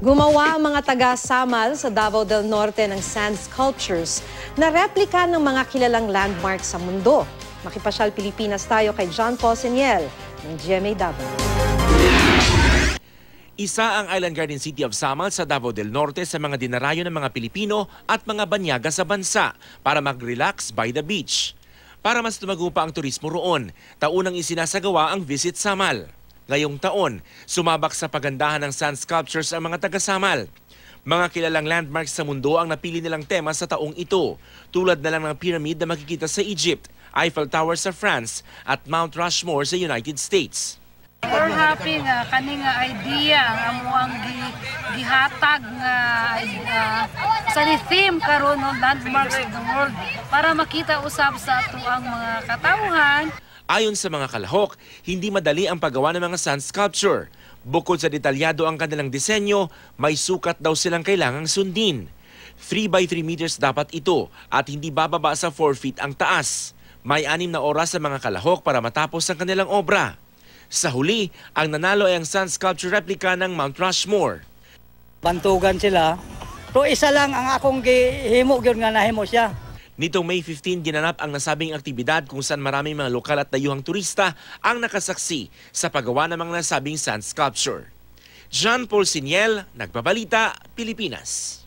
Gumawa ang mga taga-Samal sa Davao del Norte ng sand sculptures na replika ng mga kilalang landmark sa mundo. Makipasyal Pilipinas tayo kay John Paul Seniel ng GMA Davao. Isa ang Island Garden City of Samal sa Davao del Norte sa mga dinarayo ng mga Pilipino at mga banyaga sa bansa para mag-relax by the beach. Para mas tumago pa ang turismo roon, taunang isinasagawa ang Visit Samal ngayong taon. Sumabak sa pagandahan ng sand sculptures ang mga taga-Samal. Mga kilalang landmarks sa mundo ang napili nilang tema sa taong ito, tulad na lang ng pyramid na makikita sa Egypt, Eiffel Tower sa France, at Mount Rushmore sa United States. We're happy nga kani nga idea ang amuang gi, gihatag nga uh, sa ni theme karon no landmarks of the world para makita usab sa ato ang mga katawhan. Ayon sa mga kalahok, hindi madali ang paggawa ng mga sand sculpture. Bukod sa detalyado ang kanilang disenyo, may sukat daw silang kailangang sundin. 3 by 3 meters dapat ito at hindi bababa sa 4 feet ang taas. May anim na oras sa mga kalahok para matapos ang kanilang obra. Sa huli, ang nanalo ay ang sand sculpture replica ng Mount Rushmore. Bantugan sila. Pero isa lang ang akong himo, yun nga nahimo siya. Nitong May 15, ginanap ang nasabing aktibidad kung saan maraming mga lokal at dayuhang turista ang nakasaksi sa paggawa ng mga nasabing sand sculpture. Jean Paul Siniel, Nagbabalita, Pilipinas.